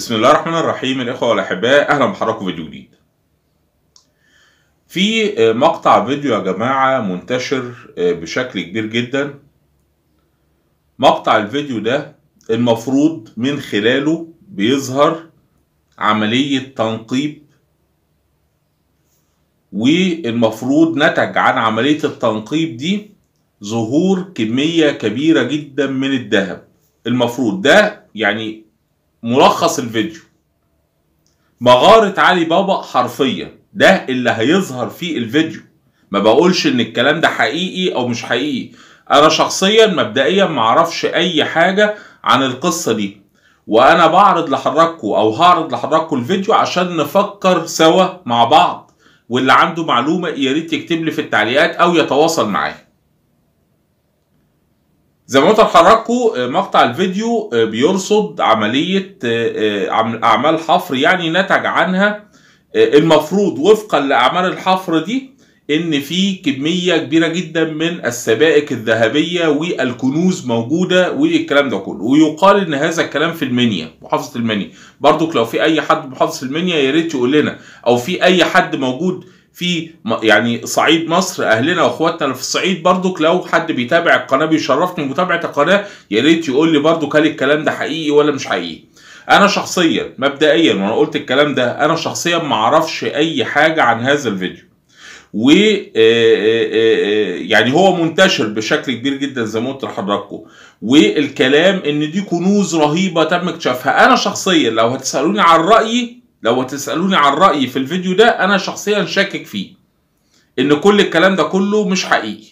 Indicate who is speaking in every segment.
Speaker 1: بسم الله الرحمن الرحيم الإخوة والأحباء أهلا بحضراتكم فيديو جديد. في آه، مقطع فيديو يا جماعة منتشر آه، بشكل كبير جدا. مقطع الفيديو ده المفروض من خلاله بيظهر عملية تنقيب والمفروض نتج عن عملية التنقيب دي ظهور كمية كبيرة جدا من الذهب المفروض ده يعني ملخص الفيديو مغارة علي بابا حرفيا ده اللي هيظهر في الفيديو ما بقولش ان الكلام ده حقيقي او مش حقيقي انا شخصيا مبدئيا معرفش اي حاجة عن القصة دي وانا بعرض لحضراتكم او هعرض لحضراتكم الفيديو عشان نفكر سوا مع بعض واللي عنده معلومة يا ريت يكتب لي في التعليقات او يتواصل معايا زي ما قلت لحضراتكم آه، مقطع الفيديو آه، بيرصد عملية آه، أعمال حفر يعني نتج عنها المفروض وفقا لأعمال الحفر دي إن في كمية كبيرة جدا من السبائك الذهبية والكنوز موجودة والكلام ده كله ويقال إن هذا الكلام في المنيا محافظة المنيا برضو لو في أي حد محافظة المنيا يا ريت يقول لنا أو في أي حد موجود في يعني صعيد مصر اهلنا واخواتنا اللي في الصعيد برضك لو حد بيتابع القناه بيشرفني بمتابعه القناه يا ريت يقول لي برضك هل الكلام ده حقيقي ولا مش حقيقي انا شخصيا مبدئيا وانا قلت الكلام ده انا شخصيا ما اعرفش اي حاجه عن هذا الفيديو و يعني هو منتشر بشكل كبير جدا زي ما قلت لحضراتكم والكلام ان دي كنوز رهيبه تم اكتشافها انا شخصيا لو هتسالوني عن رايي لو تسالوني عن رايي في الفيديو ده انا شخصيا شاكك فيه ان كل الكلام ده كله مش حقيقي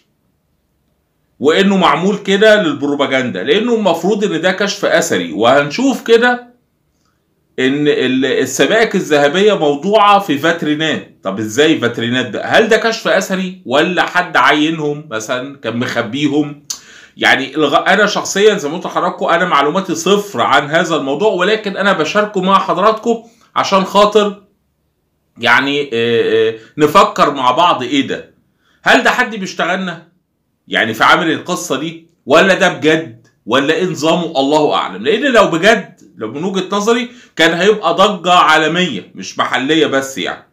Speaker 1: وانه معمول كده للبروباجندا لانه المفروض ان ده كشف اثري وهنشوف كده ان السبائك الذهبيه موضوعه في فاترينات طب ازاي فاترينات ده هل ده كشف اثري ولا حد عينهم مثلا كان مخبيهم يعني انا شخصيا زي ما قلت لحضراتكم انا معلوماتي صفر عن هذا الموضوع ولكن انا بشاركه مع حضراتكم عشان خاطر يعني آه، آه، نفكر مع بعض ايه ده هل ده حد بيشتغلنا يعني في عامل القصه دي ولا ده بجد ولا ايه نظامه الله اعلم لان لو بجد لو من وجهه نظري كان هيبقى ضجه عالميه مش محليه بس يعني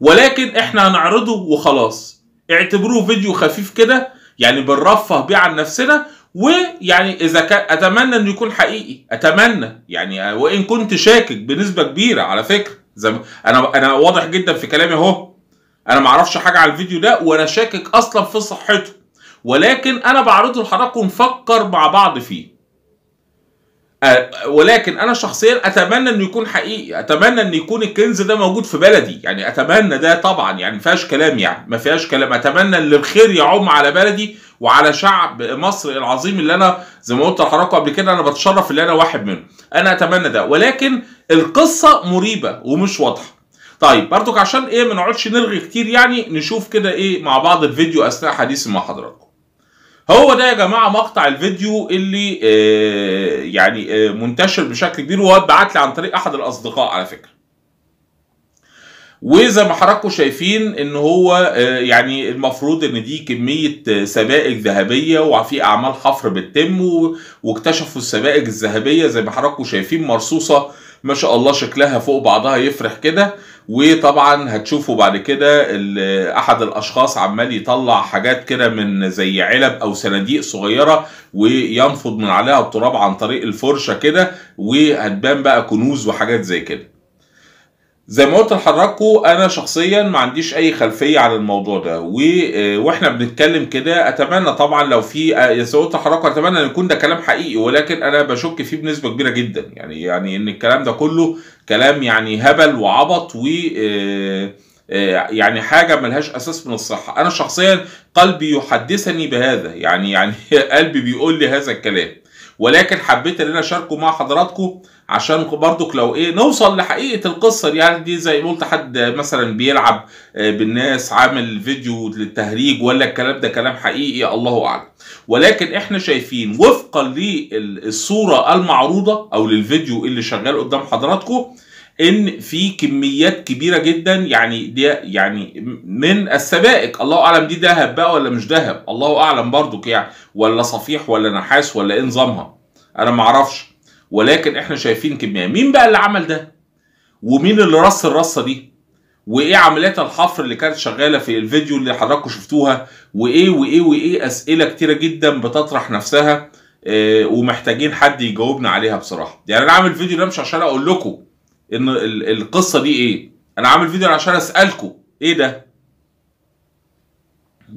Speaker 1: ولكن احنا هنعرضه وخلاص اعتبروه فيديو خفيف كده يعني بنرفه بيه عن نفسنا ويعني اذا كان اتمنى انه يكون حقيقي اتمنى يعني آه، وان كنت شاكك بنسبه كبيره على فكره زي انا انا واضح جدا في كلامي اهو انا ما اعرفش حاجه على الفيديو ده وانا شاكك اصلا في صحته ولكن انا بعرضه لحضراتكم نفكر مع بعض فيه آه، ولكن انا شخصيا اتمنى انه يكون حقيقي اتمنى ان يكون الكنز ده موجود في بلدي يعني اتمنى ده طبعا يعني ما فيهاش كلام يعني ما فيهاش كلام اتمنى ان الخير يعم على بلدي وعلى شعب مصر العظيم اللي انا زي ما قلت لحضراتكم قبل كده انا بتشرف ان انا واحد منه انا اتمنى ده ولكن القصه مريبه ومش واضحه طيب برضك عشان ايه ما نقعدش نلغي كتير يعني نشوف كده ايه مع بعض الفيديو اثناء حديثي مع حضراتكم هو ده يا جماعه مقطع الفيديو اللي آه، يعني آه، منتشر بشكل كبير وهو اتبعت لي عن طريق احد الاصدقاء على فكره وزي ما حضراتكم شايفين ان هو آه، يعني المفروض ان دي كميه سبائك ذهبيه وفي اعمال حفر بتتم واكتشفوا السبائك الذهبيه زي ما حضراتكم شايفين مرصوصه ما شاء الله شكلها فوق بعضها يفرح كده وطبعا هتشوفوا بعد كده احد الاشخاص عمال يطلع حاجات كده من زي علب او صناديق صغيره وينفض من عليها التراب عن طريق الفرشه كده وهتبان بقى كنوز وحاجات زي كده زي ما قلت لحضراتكم انا شخصيا ما عنديش اي خلفيه عن الموضوع ده و... آه، واحنا بنتكلم كده اتمنى طبعا لو في زي آه، ما قلت لحضراتكم اتمنى ان يكون ده كلام حقيقي ولكن انا بشك فيه بنسبه كبيره جدا يعني يعني ان الكلام ده كله كلام يعني هبل وعبط و آه، يعني حاجه ملهاش اساس من الصحه انا شخصيا قلبي يحدثني بهذا يعني يعني قلبي بيقول لي هذا الكلام ولكن حبيت ان انا اشاركه مع حضراتكم عشان برضك لو ايه نوصل لحقيقه القصه دي يعني دي زي ما قلت حد مثلا بيلعب آه، بالناس عامل فيديو للتهريج ولا الكلام ده كلام حقيقي الله اعلم ولكن احنا شايفين وفقا للصوره المعروضه او للفيديو اللي شغال قدام حضراتكم ان في كميات كبيره جدا يعني دي يعني من السبائك الله اعلم دي ذهب بقى ولا مش ذهب الله اعلم برضو يعني ولا صفيح ولا نحاس ولا ايه نظامها انا ما اعرفش ولكن احنا شايفين كميه مين بقى اللي عمل ده ومين اللي رص الرصه دي وايه عمليات الحفر اللي كانت شغاله في الفيديو اللي حضراتكم شفتوها وايه وايه وايه اسئله كتيره جدا بتطرح نفسها آه، ومحتاجين حد يجاوبنا عليها بصراحه يعني انا عامل الفيديو ده مش عشان اقول لكم ان القصه دي ايه انا عامل فيديو عشان اسالكم ايه ده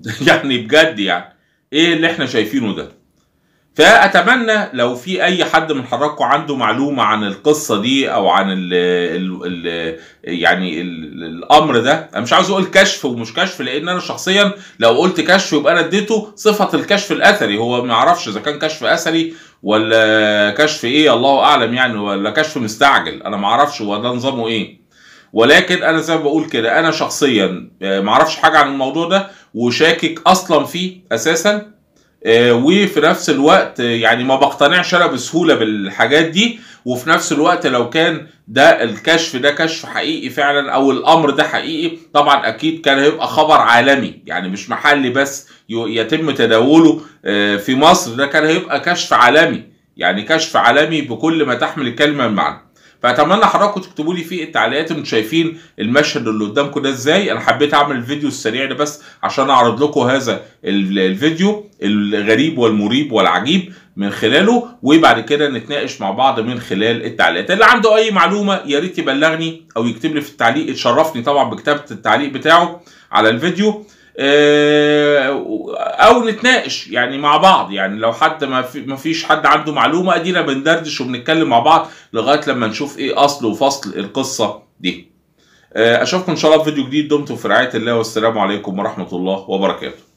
Speaker 1: يعني بجد يعني ايه اللي احنا شايفينه ده فاتمنى لو في اي حد من حضراتكم عنده معلومه عن القصه دي او عن الـ الـ الـ يعني الـ الامر ده انا مش عاوز اقول كشف ومش كشف لان انا شخصيا لو قلت كشف يبقى انا اديته صفه الكشف الاثري هو ما يعرفش اذا كان كشف اثري ولا كشف ايه الله اعلم يعني ولا كشف مستعجل انا ما اعرفش هو ده نظامه ايه ولكن انا زي ما بقول كده انا شخصيا آه، ما اعرفش حاجه عن الموضوع ده وشاكك اصلا فيه اساسا آه، وفي نفس الوقت آه، يعني ما بقتنعش انا بسهوله بالحاجات دي وفي نفس الوقت لو كان ده الكشف ده كشف حقيقي فعلا او الامر ده حقيقي طبعا اكيد كان هيبقى خبر عالمي يعني مش محلي بس يتم تداوله آه، في مصر ده كان هيبقى كشف عالمي يعني كشف عالمي بكل ما تحمل الكلمه من معنى فاتمنى حضراتكم تكتبوا لي في التعليقات انتم شايفين المشهد اللي قدامكم ده ازاي انا حبيت اعمل الفيديو السريع ده بس عشان اعرض لكم هذا الفيديو الغريب والمريب والعجيب من خلاله وبعد كده نتناقش مع بعض من خلال التعليقات اللي عنده اي معلومه يا ريت يبلغني او يكتب لي في التعليق اتشرفني طبعا بكتابه التعليق بتاعه على الفيديو آه، او نتناقش يعني مع بعض يعني لو حد ما, ما فيش حد عنده معلومه ادينا بندردش وبنتكلم مع بعض لغايه لما نشوف ايه اصل وفصل القصه دي آه، اشوفكم ان شاء الله في فيديو جديد دمتم في رعايه الله والسلام عليكم ورحمه الله وبركاته